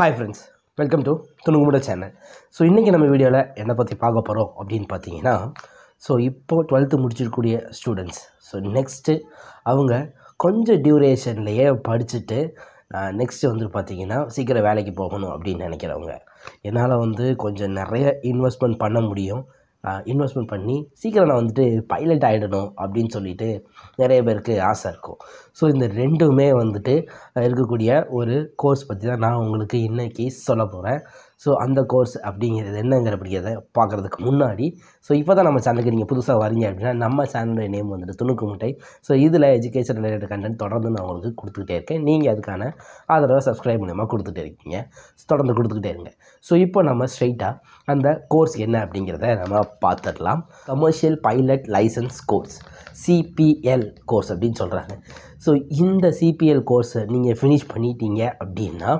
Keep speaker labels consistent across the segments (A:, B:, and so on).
A: hi friends welcome to துணுங்குமுட channel so இன்றைக்கி நம்ம வீடியோவில் என்னை பற்றி பார்க்க போகிறோம் அப்படின்னு பார்த்தீங்கன்னா ஸோ இப்போது டுவெல்த்து முடிச்சிருக்கூடிய ஸ்டூடெண்ட்ஸ் ஸோ நெக்ஸ்ட்டு அவங்க கொஞ்சம் டியூரேஷன்லேயே படிச்சுட்டு நெக்ஸ்ட்டு வந்து பார்த்திங்கன்னா சீக்கிரம் வேலைக்கு போகணும் அப்படின்னு நினைக்கிறவங்க என்னால் வந்து கொஞ்சம் நிறைய இன்வெஸ்ட்மெண்ட் பண்ண முடியும் இன்வெஸ்ட்மெண்ட் பண்ணி சீக்கிரம் நான் வந்துட்டு பைலட் ஆகிடணும் அப்படின்னு சொல்லிட்டு நிறைய பேருக்கு ஆசை இருக்கும் ஸோ இந்த ரெண்டுமே வந்துட்டு இருக்கக்கூடிய ஒரு கோர்ஸ் பற்றி தான் நான் உங்களுக்கு இன்றைக்கி சொல்ல போகிறேன் ஸோ அந்த கோர்ஸ் அப்படிங்கிறது என்னங்கிற அப்படிங்கிறத பார்க்குறதுக்கு முன்னாடி ஸோ இப்போ தான் நம்ம சேனலுக்கு நீங்கள் புதுசாக வரீங்க அப்படின்னா நம்ம சேனலுடைய நேம் வந்துட்டு துணுக்கு முட்டை ஸோ இதில் எஜுகேஷன் ரிலேட்டட் கண்டென்ட் தொடர்ந்து நான் உங்களுக்கு கொடுத்துக்கிட்டே இருக்கேன் நீங்கள் அதுக்கான ஆதரவை சப்ஸ்கிரைப் மூலியமாக கொடுத்துட்டே இருக்கீங்க தொடர்ந்து கொடுத்துக்கிட்டே இருங்க ஸோ இப்போ நம்ம ஸ்ட்ரைட்டாக அந்த கோர்ஸ் என்ன அப்படிங்கிறத நம்ம பார்த்துடலாம் commercial pilot licence course CPL course அப்படின்னு சொல்கிறாங்க ஸோ இந்த சிபிஎல் கோர்ஸை நீங்கள் ஃபினிஷ் பண்ணிட்டீங்க அப்படின்னா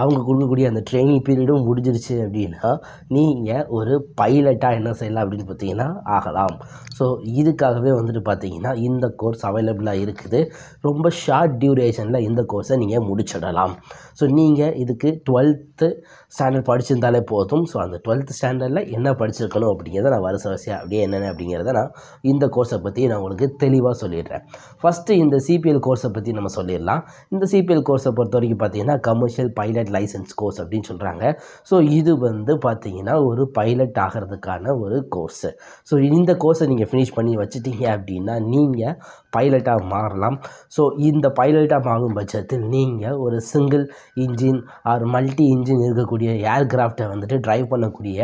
A: அவங்க கொடுக்கக்கூடிய அந்த ட்ரைனிங் பீரியடும் முடிஞ்சிருச்சு அப்படின்னா நீங்கள் ஒரு பைலட்டாக என்ன செய்யலாம் அப்படின்னு பார்த்தீங்கன்னா ஆகலாம் ஸோ இதுக்காகவே வந்துட்டு பார்த்தீங்கன்னா இந்த கோர்ஸ் அவைலபிளாக இருக்குது ரொம்ப ஷார்ட் டியூரேஷனில் இந்த கோர்ஸை நீங்கள் முடிச்சிடலாம் ஸோ நீங்கள் இதுக்கு டுவெல்த்து ஸ்டாண்டர்ட் படிச்சிருந்தாலே போதும் ஸோ அந்த டுவெல்த் ஸ்டாண்டர்டில் என்ன படிச்சிருக்கணும் அப்படிங்கிறத நான் வருஷ வருஷம் அப்படியே என்னென்ன அப்படிங்கிறத நான் இந்த கோர்ஸை பற்றி நான் உங்களுக்கு தெளிவாக சொல்லிடுறேன் ஃபஸ்ட்டு இந்த சிபிஎல் கோர்ஸை பற்றி நம்ம சொல்லிடலாம் இந்த சிபிஎல் கோர்ஸை பொறுத்த வரைக்கும் பார்த்தீங்கன்னா கமர்ஷியல் பைலட் லைசன்ஸ் கோர்ஸ் அப்படின்னு சொல்கிறாங்க ஸோ இது வந்து பார்த்தீங்கன்னா ஒரு பைலட் ஆகிறதுக்கான ஒரு கோர்ஸு ஸோ இந்த கோர்ஸை நீங்கள் ஃபினிஷ் பண்ணி வச்சுட்டீங்க அப்படின்னா நீங்கள் பைலட்டாக மாறலாம் ஸோ இந்த பைலட்டாக மாறும் பட்சத்தில் நீங்கள் ஒரு single engine or multi engine இருக்கக்கூடிய ஏர்கிராஃப்டை வந்துட்டு ட்ரைவ் பண்ணக்கூடிய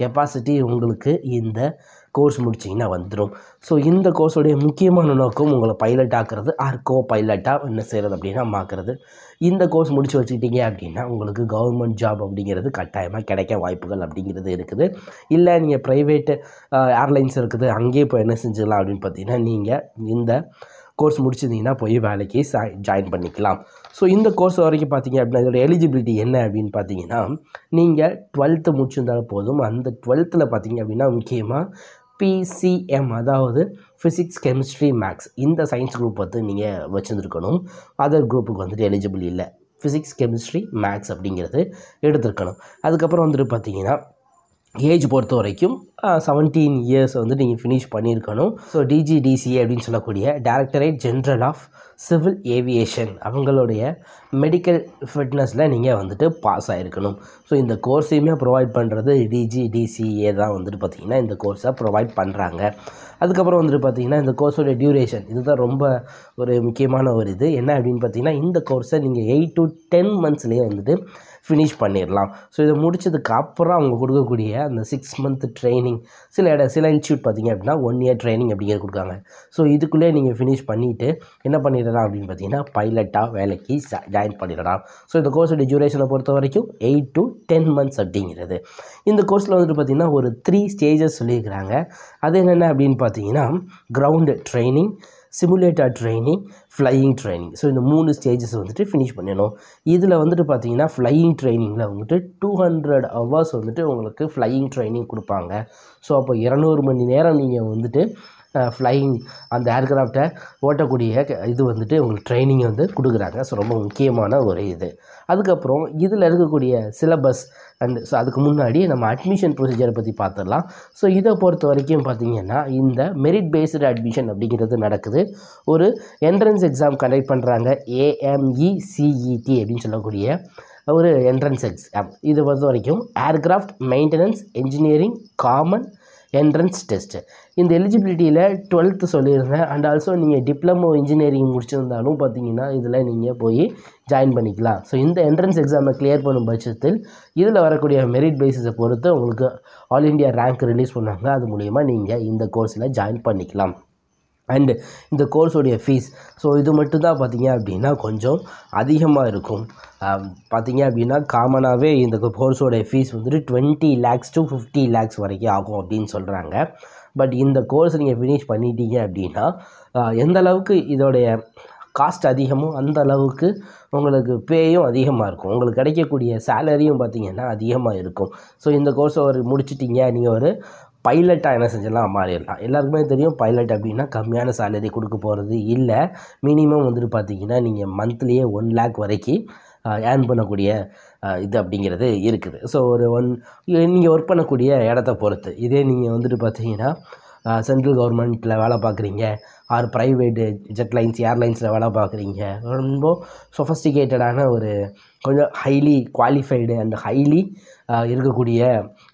A: கெப்பாசிட்டி உங்களுக்கு இந்த கோர்ஸ் முடிச்சிங்கன்னா வந்துடும் ஸோ இந்த கோர்ஸுடைய முக்கியமான நோக்கம் உங்களை பைலட் ஆக்கிறது ஆர் கோ பைலட்டாக என்ன செய்கிறது அப்படின்னா மாக்கிறது இந்த கோர்ஸ் முடித்து வச்சுக்கிட்டீங்க அப்படின்னா உங்களுக்கு கவர்மெண்ட் ஜாப் அப்படிங்கிறது கட்டாயமாக கிடைக்க வாய்ப்புகள் அப்படிங்கிறது இருக்குது இல்லை நீங்கள் ப்ரைவேட்டு ஏர்லைன்ஸ் இருக்குது அங்கேயே போய் என்ன செஞ்சுக்கலாம் அப்படின்னு பார்த்தீங்கன்னா நீங்கள் இந்த கோர்ஸ் முடிச்சிருந்தீங்கன்னா போய் வேலைக்கு ஜாயின் பண்ணிக்கலாம் ஸோ இந்த கோர்ஸ் வரைக்கும் பார்த்தீங்க அப்படின்னா இதோட எலிஜிபிலிட்டி என்ன அப்படின்னு பார்த்தீங்கன்னா நீங்கள் டுவெல்த்து முடிச்சிருந்தாலும் போதும் அந்த டுவெல்த்தில் பார்த்தீங்க அப்படின்னா முக்கியமாக பிசிஎம் அதாவது ஃபிசிக்ஸ் கெமிஸ்ட்ரி மேக்ஸ் இந்த சயின்ஸ் குரூப் வந்து நீங்கள் வச்சுருந்துருக்கணும் அதர் குரூப்புக்கு வந்துட்டு எலிஜிபிள் இல்லை ஃபிசிக்ஸ் கெமிஸ்ட்ரி மேக்ஸ் அப்படிங்கிறது எடுத்திருக்கணும் அதுக்கப்புறம் வந்துட்டு பார்த்தீங்கன்னா ஏஜ் பொறுத்த வரைக்கும் செவன்டீன் இயர்ஸ் வந்து நீங்கள் ஃபினிஷ் பண்ணியிருக்கணும் ஸோ டிஜிடிசிஏ அப்படின்னு சொல்லக்கூடிய directorate general of civil aviation அவங்களுடைய மெடிக்கல் ஃபிட்னஸில் நீங்கள் வந்துட்டு பாஸ் ஆகிருக்கணும் ஸோ இந்த கோர்ஸையுமே ப்ரொவைட் பண்ணுறது டிஜிடிசிஏ தான் வந்துட்டு பார்த்திங்கன்னா இந்த கோர்ஸை ப்ரொவைட் பண்ணுறாங்க அதுக்கப்புறம் வந்துட்டு பார்த்திங்கன்னா இந்த கோர்ஸோடைய டியூரேஷன் இதுதான் ரொம்ப ஒரு முக்கியமான ஒரு இது என்ன அப்படின்னு பார்த்திங்கன்னா இந்த கோர்ஸை நீங்கள் எயிட் டு டென் மந்த்ஸ்லேயே வந்துட்டு ஃபினிஷ் பண்ணிடலாம் ஸோ இதை முடித்ததுக்கு அப்புறம் அவங்க கொடுக்கக்கூடிய அந்த சிக்ஸ் மந்த் ட்ரைனிங் சில இட சில இன்ஸ்டியூட் பார்த்திங்க அப்படின்னா ஒன் இயர் ட்ரைனிங் அப்படிங்கிற கொடுக்காங்க ஸோ இதுக்குள்ளே நீங்கள் ஃபினிஷ் பண்ணிவிட்டு என்ன பண்ணிடலாம் அப்படின்னு பார்த்தீங்கன்னா பைலட்டாக வேலைக்கு ஜாயின் பண்ணிடலாம் ஸோ இந்த கோர்ஸோட டியூரேஷனை பொறுத்த வரைக்கும் எயிட் டு டென் மந்த்ஸ் அப்படிங்கிறது இந்த கோர்ஸில் வந்துட்டு பார்த்திங்கன்னா ஒரு த்ரீ ஸ்டேஜஸ் சொல்லியிருக்கிறாங்க அது என்னென்ன அப்படின்னு பார்த்தீங்கன்னா ground training simulator training flying training so இந்த மூணு ஸ்டேஜஸ் வந்துட்டு ஃபினிஷ் பண்ணணும் இதில் வந்துட்டு பார்த்தீங்கன்னா ஃப்ளையிங் ட்ரைனிங்கில் வந்துட்டு டூ ஹண்ட்ரட் ஹவர்ஸ் வந்துட்டு உங்களுக்கு ஃப்ளையிங் ட்ரைனிங் கொடுப்பாங்க ஸோ அப்போ இரநூறு மணி நேரம் நீங்கள் வந்துட்டு ஃப்ளையிங் அந்த ஏர்க்ராஃப்டை ஓட்டக்கூடிய இது வந்துட்டு உங்களுக்கு ட்ரைனிங் வந்து கொடுக்குறாங்க ஸோ ரொம்ப முக்கியமான ஒரு இது அதுக்கப்புறம் இதில் இருக்கக்கூடிய சிலபஸ் அண்ட் ஸோ அதுக்கு முன்னாடி நம்ம அட்மிஷன் ப்ரொசீஜரை பற்றி பார்த்துடலாம் ஸோ இதை பொறுத்த வரைக்கும் பார்த்திங்கன்னா இந்த மெரிட் பேஸ்டு அட்மிஷன் அப்படிங்கிறது நடக்குது ஒரு என்ட்ரன்ஸ் எக்ஸாம் கண்டக்ட் பண்ணுறாங்க ஏஎம்இசிஇடி அப்படின்னு சொல்லக்கூடிய ஒரு என்ட்ரன்ஸ் எக்ஸாம் இது பொறுத்த வரைக்கும் aircraft maintenance engineering common entrance test இந்த எலிஜிபிலிட்டியில் டுவெல்த்து சொல்லியிருந்தேன் அண்ட் ஆல்சோ நீங்கள் டிப்ளமோ இன்ஜினியரிங் முடிச்சிருந்தாலும் பார்த்தீங்கன்னா இதில் நீங்கள் போய் ஜாயின் பண்ணிக்கலாம் ஸோ இந்த என்ட்ரன்ஸ் எக்ஸாமை கிளியர் பண்ணும் பட்சத்தில் இதில் வரக்கூடிய மெரிட் பேசிஸை பொறுத்து உங்களுக்கு ஆல் இண்டியா ரேங்க் ரிலீஸ் பண்ணாங்க அது மூலிமா நீங்கள் இந்த கோர்ஸில் ஜாயின் பண்ணிக்கலாம் அண்டு இந்த கோர்ஸோடைய ஃபீஸ் ஸோ இது மட்டும்தான் பார்த்தீங்க அப்படின்னா கொஞ்சம் அதிகமாக இருக்கும் பார்த்திங்க அப்படின்னா காமனாகவே இந்த கோர்ஸோடைய ஃபீஸ் வந்துட்டு twenty lakhs to fifty lakhs வரைக்கும் ஆகும் அப்படின்னு சொல்கிறாங்க பட் இந்த கோர்ஸ் நீங்கள் ஃபினிஷ் பண்ணிட்டீங்க அப்படின்னா எந்த அளவுக்கு இதோடைய காஸ்ட் அதிகமோ அந்த அளவுக்கு உங்களுக்கு பேயும் அதிகமாக இருக்கும் உங்களுக்கு கிடைக்கக்கூடிய சேலரியும் பார்த்திங்கன்னா அதிகமாக இருக்கும் ஸோ இந்த கோர்ஸை ஒரு முடிச்சிட்டிங்க நீங்கள் ஒரு பைலட்டாக என்ன செஞ்சிடலாம் மாறிடலாம் எல்லாருக்குமே தெரியும் பைலட் அப்படின்னா கம்மியான சேலரி கொடுக்க போகிறது இல்லை மினிமம் வந்துட்டு பார்த்திங்கன்னா நீங்கள் மந்த்லியே ஒன் லேக் வரைக்கும் ஏர்ன் பண்ணக்கூடிய இது அப்படிங்கிறது இருக்குது ஸோ ஒரு ஒன் நீங்கள் ஒர்க் பண்ணக்கூடிய இடத்த பொறுத்து இதே நீங்கள் வந்துட்டு பார்த்தீங்கன்னா சென்ட்ரல் கவர்மெண்ட்டில் வேலை பார்க்குறீங்க ஆர் ப்ரைவேட்டு ஜெட்லைன்ஸ் ஏர்லைன்ஸில் வேலை பார்க்குறீங்க ரொம்ப சொஃபஸ்டிகேட்டடான ஒரு கொஞ்சம் ஹைலி குவாலிஃபைடு அண்ட் ஹைலி இருக்கக்கூடிய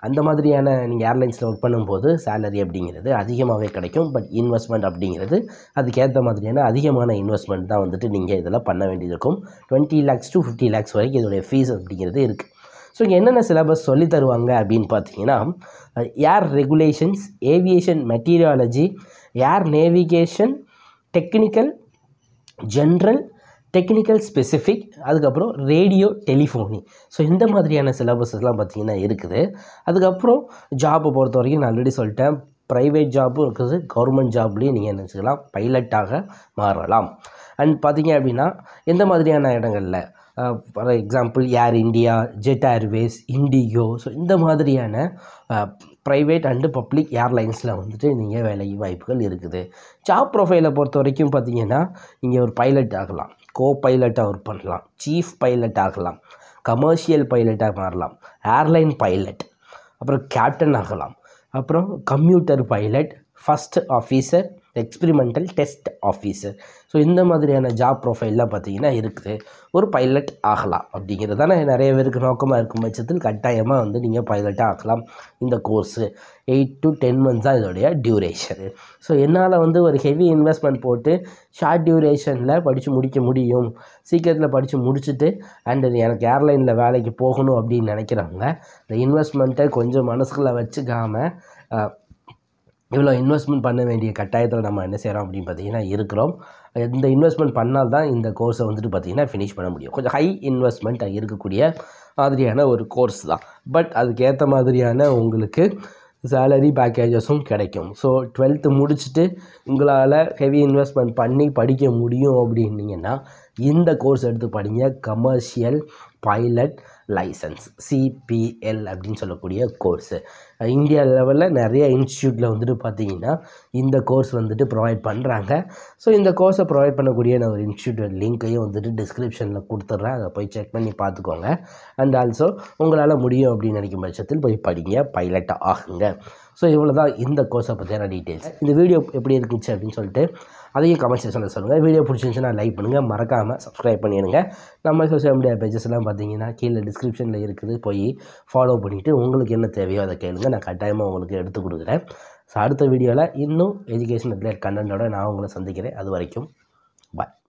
A: அந்த மாதிரியான நீங்கள் ஏர்லைன்ஸில் ஒர்க் பண்ணும்போது சேலரி அப்படிங்கிறது அதிகமாகவே கிடைக்கும் பட் இன்வெஸ்ட்மெண்ட் அப்படிங்கிறது அதுக்கேற்ற மாதிரியான அதிகமான இன்வெஸ்ட்மெண்ட் தான் வந்துட்டு நீங்கள் இதெல்லாம் பண்ண வேண்டியது இருக்கும் twenty lakhs to fifty lakhs வரைக்கும் இதோடைய ஃபீஸ் அப்படிங்கிறது இருக்குது ஸோ என்னென்ன சிலபஸ் சொல்லி தருவாங்க அப்படின்னு பார்த்தீங்கன்னா air regulations aviation meteorology air navigation technical general technical specific அதுக்கப்புறம் ரேடியோ டெலிஃபோனி ஸோ இந்த மாதிரியான சிலபஸஸ்லாம் பார்த்திங்கன்னா இருக்குது அதுக்கப்புறம் ஜாப்பை பொறுத்த வரைக்கும் நான் ஆல்ரெடி சொல்லிட்டேன் ப்ரைவேட் ஜாப்பும் இருக்குது கவர்மெண்ட் ஜாப்லேயும் நீங்கள் என்ன நினச்சிக்கலாம் பைலட்டாக மாறலாம் அண்ட் பார்த்திங்க அப்படின்னா எந்த மாதிரியான இடங்களில் for example Air India Jet Airways IndiGo so இந்த மாதிரியான ப்ரைவேட் அண்டு பப்ளிக் ஏர்லைன்ஸில் வந்துட்டு நீங்கள் வேலை வாய்ப்புகள் இருக்குது ஜாப் ப்ரொஃபைலை பொறுத்த வரைக்கும் பார்த்தீங்கன்னா நீங்கள் ஒரு பைலட் ஆகலாம் கோ பைலட்டாக ஒர்க் பண்ணலாம் சீஃப் பைலட் ஆகலாம் கமர்ஷியல் பைலட்டாக மாறலாம் ஏர்லைன் பைலட் அப்புறம் கேப்டன் ஆகலாம் அப்புறம் computer pilot first officer experimental test officer so இந்த மாதிரியான ஜாப் ப்ரொஃபைல்லாம் பார்த்திங்கன்னா இருக்குது ஒரு பைலட் ஆகலாம் அப்படிங்கிறது தானே நிறைய பேருக்கு நோக்கமாக இருக்கும் பட்சத்தில் கட்டாயமாக வந்து நீங்கள் பைலட்டாக ஆகலாம் இந்த course eight to ten months தான் இதோடைய டியூரேஷனு ஸோ என்னால் வந்து ஒரு ஹெவி இன்வெஸ்ட்மெண்ட் போட்டு ஷார்ட் டியூரேஷனில் படித்து முடிக்க முடியும் சீக்கிரத்தில் படித்து முடிச்சுட்டு அண்ட் எனக்கு ஏர்லைனில் வேலைக்கு போகணும் அப்படின்னு நினைக்கிறவங்க இந்த இன்வெஸ்ட்மெண்ட்டை கொஞ்சம் மனசுக்குள்ளே வச்சுக்காமல் இவ்வளோ இன்வெஸ்ட்மெண்ட் பண்ண வேண்டிய கட்டாயத்தில் நம்ம என்ன செய்கிறோம் அப்படின்னு பார்த்தீங்கன்னா இருக்கிறோம் இந்த இன்வெஸ்ட்மெண்ட் பண்ணால் தான் இந்த கோர்ஸை வந்துட்டு பார்த்திங்கன்னா ஃபினிஷ் பண்ண முடியும் கொஞ்சம் ஹை இன்வெஸ்ட்மெண்ட் இருக்கக்கூடிய மாதிரியான ஒரு கோர்ஸ் தான் பட் அதுக்கேற்ற மாதிரியான உங்களுக்கு சேலரி பேக்கேஜஸும் கிடைக்கும் ஸோ டுவெல்த்து முடிச்சுட்டு உங்களால் ஹெவி இன்வெஸ்ட்மெண்ட் பண்ணி படிக்க முடியும் அப்படின்னீங்கன்னா இந்த கோர்ஸ் எடுத்து படிங்க கமர்ஷியல் பைலட் லைசன்ஸ் சிபிஎல் அப்படின்னு சொல்லக்கூடிய கோர்ஸு இந்தியா லெவலில் நிறைய இன்ஸ்டியூட்டில் வந்துட்டு பார்த்தீங்கன்னா இந்த கோர்ஸ் வந்துட்டு ப்ரொவைட் பண்ணுறாங்க ஸோ இந்த கோர்ஸை ப்ரொவைட் பண்ணக்கூடிய நான் ஒரு இன்ஸ்டியூட் லிங்க்கையும் வந்துட்டு டிஸ்கிரிப்ஷனில் கொடுத்துட்றேன் அதை போய் செக் பண்ணி பார்த்துக்கோங்க அண்ட் ஆல்சோ உங்களால் முடியும் அப்படின்னு நினைக்கும் பட்சத்தில் போய் படிங்க பைலட் ஆகுங்க ஸோ இவ்வளோ தான் இந்த கோர்ஸை பற்றியான டீட்டெயில்ஸ் இந்த வீடியோ எப்படி இருந்துச்சு அப்படின்னு சொல்லிட்டு அதையும் கமெண்ட் செக்ஷனில் சொல்லுங்கள் வீடியோ பிடிச்சிருந்துச்சுன்னா லைக் பண்ணுங்கள் மறக்காமல் சப்ஸ்கிரைப் பண்ணிடுங்க நம்ம சோசியல் மீடியா பேஜஸ்லாம் பார்த்தீங்கன்னா கீழே டிஸ்கிரிப்ஷனில் இருக்குது போய் ஃபாலோ பண்ணிவிட்டு உங்களுக்கு என்ன தேவையோ அதை கேளுங்க நான் கட்டாயமாக உங்களுக்கு எடுத்து கொடுக்குறேன் ஸோ அடுத்த வீடியோவில் இன்னும் எஜுகேஷன் ரிலேட் கண்டென்ட்டோட நான் உங்களை சந்திக்கிறேன் அது வரைக்கும்